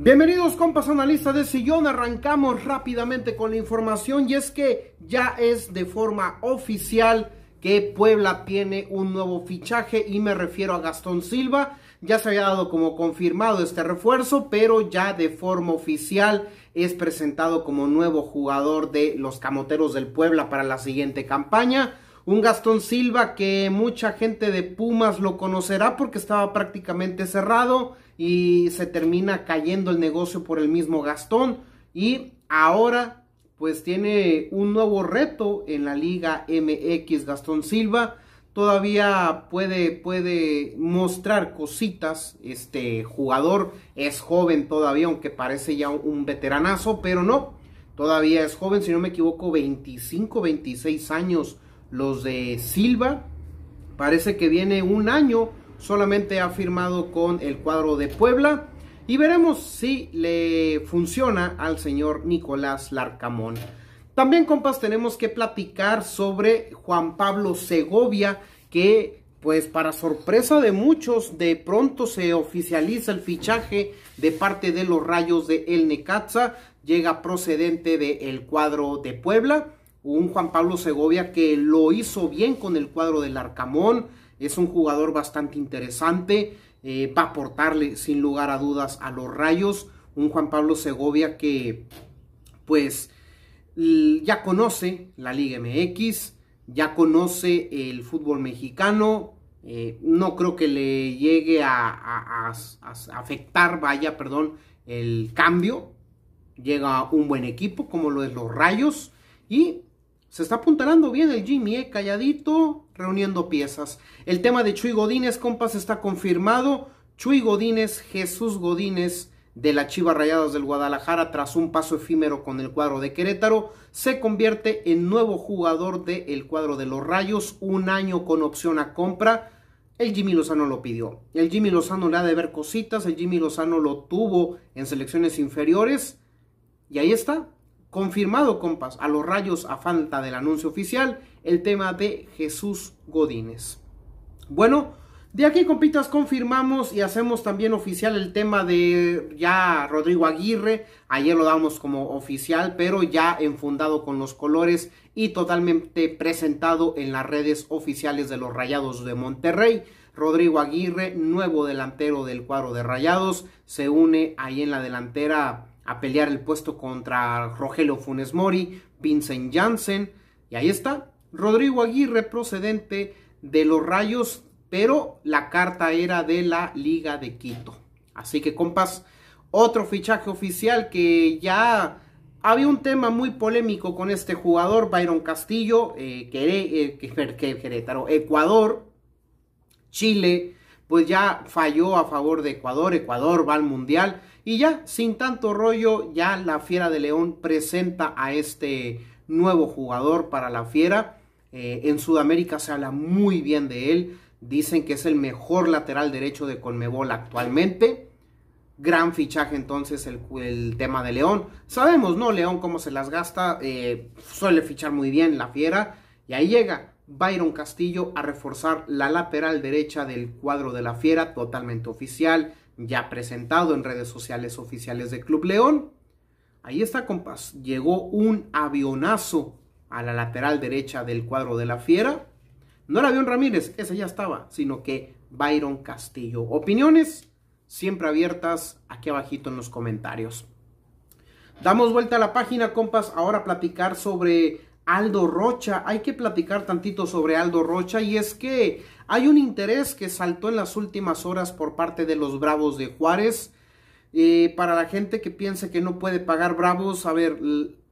Bienvenidos compas analistas de sillón, arrancamos rápidamente con la información y es que ya es de forma oficial que Puebla tiene un nuevo fichaje y me refiero a Gastón Silva, ya se había dado como confirmado este refuerzo, pero ya de forma oficial es presentado como nuevo jugador de los Camoteros del Puebla para la siguiente campaña. Un Gastón Silva que mucha gente de Pumas lo conocerá porque estaba prácticamente cerrado y se termina cayendo el negocio por el mismo Gastón y ahora pues tiene un nuevo reto en la Liga MX Gastón Silva todavía puede, puede mostrar cositas. Este jugador es joven todavía, aunque parece ya un veteranazo, pero no, todavía es joven, si no me equivoco, 25, 26 años los de Silva. Parece que viene un año solamente ha firmado con el cuadro de Puebla y veremos si le funciona al señor Nicolás Larcamón. También, compas, tenemos que platicar sobre Juan Pablo Segovia, que, pues, para sorpresa de muchos, de pronto se oficializa el fichaje de parte de los rayos de El Necaxa. Llega procedente del el cuadro de Puebla. Un Juan Pablo Segovia que lo hizo bien con el cuadro del Larcamón es un jugador bastante interesante, eh, va a aportarle sin lugar a dudas a los rayos. Un Juan Pablo Segovia que pues ya conoce la Liga MX, ya conoce el fútbol mexicano, eh, no creo que le llegue a, a, afectar, vaya, perdón, el cambio. Llega un buen equipo como lo es los Rayos y se está apuntalando bien el Jimmy, eh, calladito, reuniendo piezas. El tema de Chuy Godínez, compas, está confirmado. Chuy Godínez, Jesús Godínez de la Chiva Rayadas del Guadalajara, tras un paso efímero con el cuadro de Querétaro, se convierte en nuevo jugador del el cuadro de los Rayos, un año con opción a compra. El Jimmy Lozano lo pidió. El Jimmy Lozano le ha de ver cositas, el Jimmy Lozano lo tuvo en selecciones inferiores. Y ahí está, Confirmado, compas, a los rayos a falta del anuncio oficial, el tema de Jesús Godínez. Bueno, de aquí, compitas, confirmamos y hacemos también oficial el tema de ya Rodrigo Aguirre. Ayer lo damos como oficial, pero ya enfundado con los colores y totalmente presentado en las redes oficiales de los Rayados de Monterrey. Rodrigo Aguirre, nuevo delantero del cuadro de Rayados, se une ahí en la delantera a pelear el puesto contra Rogelio Funes Mori, Vincent Jansen. y ahí está, Rodrigo Aguirre procedente de los Rayos, pero la carta era de la Liga de Quito. Así que compas, otro fichaje oficial que ya había un tema muy polémico con este jugador, Byron Castillo, eh, eh, Ecuador, Chile, pues ya falló a favor de Ecuador, Ecuador va al Mundial y ya sin tanto rollo, ya la Fiera de León presenta a este nuevo jugador para la Fiera. Eh, en Sudamérica se habla muy bien de él, dicen que es el mejor lateral derecho de Conmebol actualmente. Gran fichaje entonces el, tema de León. Sabemos, ¿no? León cómo se las gasta, eh, suele fichar muy bien la Fiera y ahí llega Byron Castillo a reforzar la lateral derecha del cuadro de la Fiera, totalmente oficial, ya presentado en redes sociales oficiales de Club León. Ahí está, compas, Llegó un avionazo a la lateral derecha del cuadro de la Fiera. No era Avión Ramírez, ese ya estaba, sino que Byron Castillo. Opiniones siempre abiertas aquí abajito en los comentarios. Damos vuelta a la página, compas, ahora platicar sobre Aldo Rocha. Hay que platicar tantito sobre Aldo Rocha y es que hay un interés que saltó en las últimas horas por parte de los Bravos de Juárez. Eh, para la gente que piense que no puede pagar Bravos, a ver,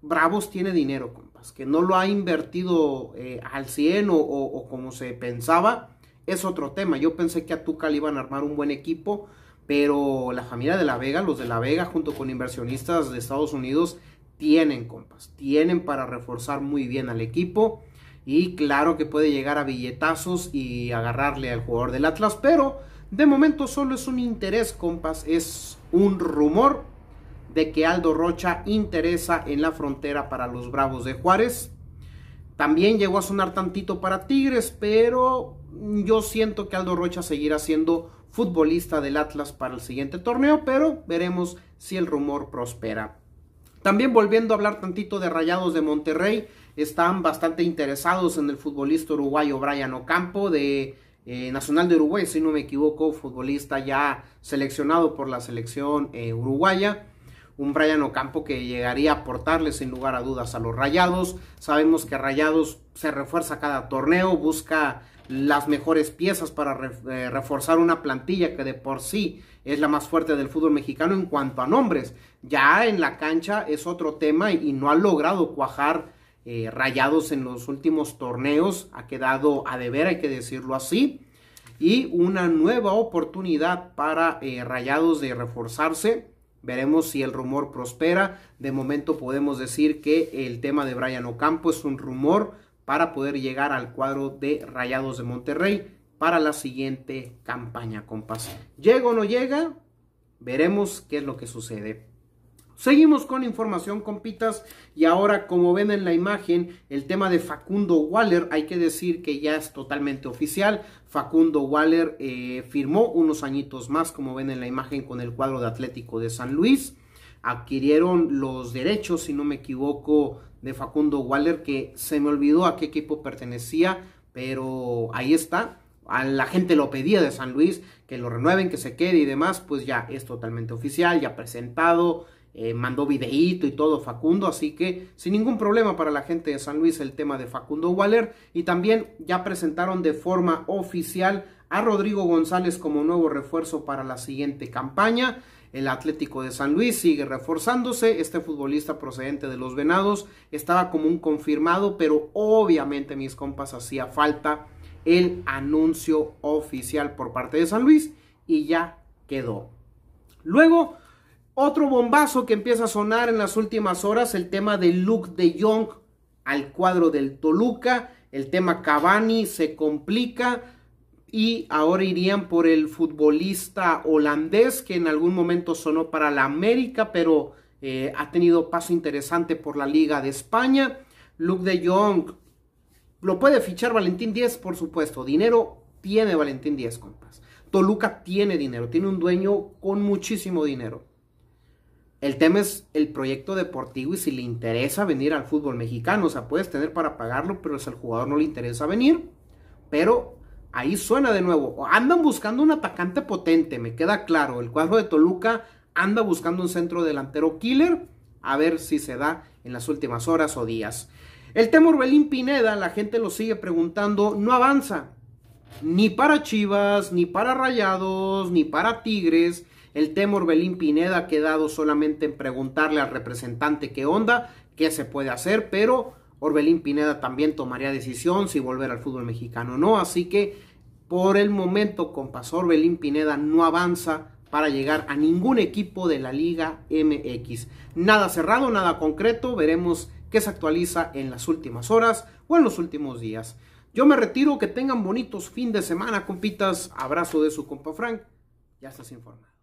Bravos tiene dinero, compas, que no lo ha invertido eh, al 100 o, como se pensaba, es otro tema. Yo pensé que a Tuca iban a armar un buen equipo, pero la familia de La Vega, los de La Vega, junto con inversionistas de Estados Unidos, tienen, compas. Tienen para reforzar muy bien al equipo. Y claro que puede llegar a billetazos y agarrarle al jugador del Atlas. Pero de momento solo es un interés, compas. Es un rumor de que Aldo Rocha interesa en la frontera para los Bravos de Juárez. También llegó a sonar tantito para Tigres, pero yo siento que Aldo Rocha seguirá siendo futbolista del Atlas para el siguiente torneo, pero veremos si el rumor prospera. También volviendo a hablar tantito de Rayados de Monterrey, están bastante interesados en el futbolista uruguayo Brian Ocampo de eh, Nacional de Uruguay, si no me equivoco, futbolista ya seleccionado por la selección eh, uruguaya. Un Brian Ocampo que llegaría a aportarle sin lugar a dudas a los Rayados. Sabemos que Rayados se refuerza cada torneo, busca las mejores piezas para eh, reforzar una plantilla que de por sí es la más fuerte del fútbol mexicano en cuanto a nombres. Ya en la cancha es otro tema y, no ha logrado cuajar eh, rayados en los últimos torneos. Ha quedado a deber, hay que decirlo así. Y una nueva oportunidad para eh, rayados de reforzarse. Veremos si el rumor prospera. De momento podemos decir que el tema de Brian Ocampo es un rumor para poder llegar al cuadro de Rayados de Monterrey para la siguiente campaña, compas. Llega o no llega, veremos qué es lo que sucede. Seguimos con información, compitas, y ahora como ven en la imagen, el tema de Facundo Waller, hay que decir que ya es totalmente oficial. Facundo Waller eh, firmó unos añitos más, como ven en la imagen, con el cuadro de Atlético de San Luis. Adquirieron los derechos, si no me equivoco, de Facundo Waller, que se me olvidó a qué equipo pertenecía, pero ahí está a la gente lo pedía de San Luis, que lo renueven, que se quede y demás, pues ya es totalmente oficial, ya presentado, eh, mandó videíto y todo Facundo, así que sin ningún problema para la gente de San Luis el tema de Facundo Waller y también ya presentaron de forma oficial a Rodrigo González como nuevo refuerzo para la siguiente campaña. El Atlético de San Luis sigue reforzándose. Este futbolista procedente de los Venados estaba como un confirmado, pero obviamente mis compas hacía falta el anuncio oficial por parte de San Luis y ya quedó. Luego, otro bombazo que empieza a sonar en las últimas horas, el tema de Luke de Jong al cuadro del Toluca, el tema Cavani se complica y ahora irían por el futbolista holandés que en algún momento sonó para la América, pero eh, ha tenido paso interesante por la Liga de España. Luke de Jong lo puede fichar Valentín 10, por supuesto. Dinero tiene Valentín 10, compas. Toluca tiene dinero, tiene un dueño con muchísimo dinero. El tema es el proyecto deportivo y si le interesa venir al fútbol mexicano, o sea, puedes tener para pagarlo, pero si al jugador no le interesa venir, pero ahí suena de nuevo. Andan buscando un atacante potente, me queda claro. El cuadro de Toluca anda buscando un centro delantero killer, a ver si se da en las últimas horas o días. El tema Orbelín Pineda, la gente lo sigue preguntando, no avanza. Ni para Chivas, ni para Rayados, ni para Tigres. El tema Orbelín Pineda ha quedado solamente en preguntarle al representante qué onda, qué se puede hacer, pero Orbelín Pineda también tomaría decisión si volver al fútbol mexicano o no. Así que por el momento, compas, Orbelín Pineda no avanza para llegar a ningún equipo de la Liga MX. Nada cerrado, nada concreto, veremos que se actualiza en las últimas horas o en los últimos días. Yo me retiro, que tengan bonitos fin de semana, compitas. Abrazo de su compa Frank. Ya estás informado.